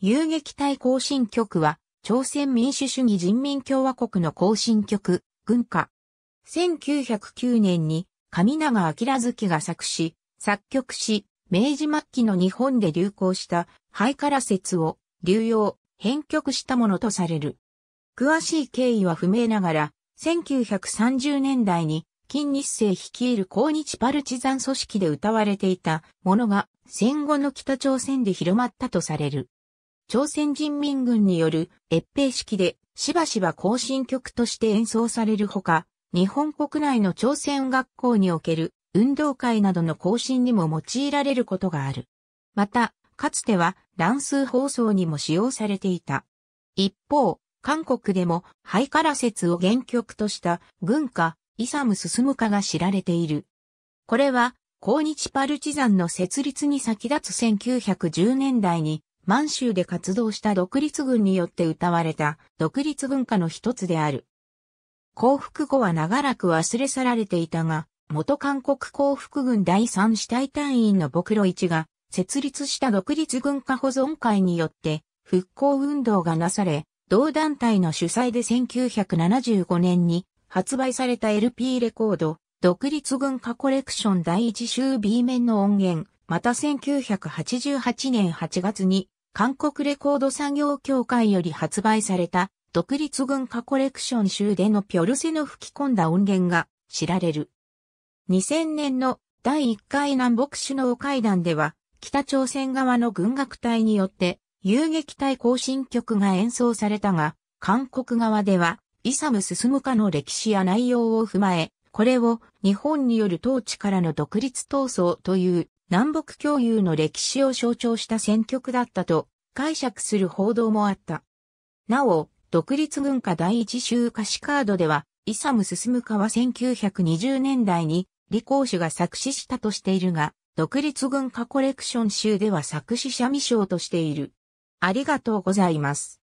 遊撃隊行進局は、朝鮮民主主義人民共和国の行進局、軍歌。1909年に、上長明月が作詞、作曲し、明治末期の日本で流行した、ハイカラ説を、流用、編曲したものとされる。詳しい経緯は不明ながら、1930年代に、金日成率いる抗日パルチザン組織で歌われていたものが戦後の北朝鮮で広まったとされる。朝鮮人民軍による越平式でしばしば行進曲として演奏されるほか、日本国内の朝鮮学校における運動会などの行進にも用いられることがある。また、かつては乱数放送にも使用されていた。一方、韓国でもハイカラ説を原曲とした軍歌、イサム進むかが知られている。これは、抗日パルチザンの設立に先立つ1910年代に満州で活動した独立軍によって歌われた独立文化の一つである。降伏後は長らく忘れ去られていたが、元韓国降伏軍第三支隊隊員の牧路一が設立した独立軍化保存会によって復興運動がなされ、同団体の主催で1975年に発売された LP レコード、独立軍化コレクション第一週 B 面の音源、また1988年8月に韓国レコード産業協会より発売された独立軍歌コレクション集でのピョルセの吹き込んだ音源が知られる。2000年の第1回南北首脳会談では、北朝鮮側の軍楽隊によって遊撃隊行進曲が演奏されたが、韓国側では、イサム進むかの歴史や内容を踏まえ、これを日本による統治からの独立闘争という南北共有の歴史を象徴した選挙区だったと解釈する報道もあった。なお、独立軍下第一州歌詞カードでは、イサム・ススムカは1920年代に李光氏が作詞したとしているが、独立軍下コレクション州では作詞者未章としている。ありがとうございます。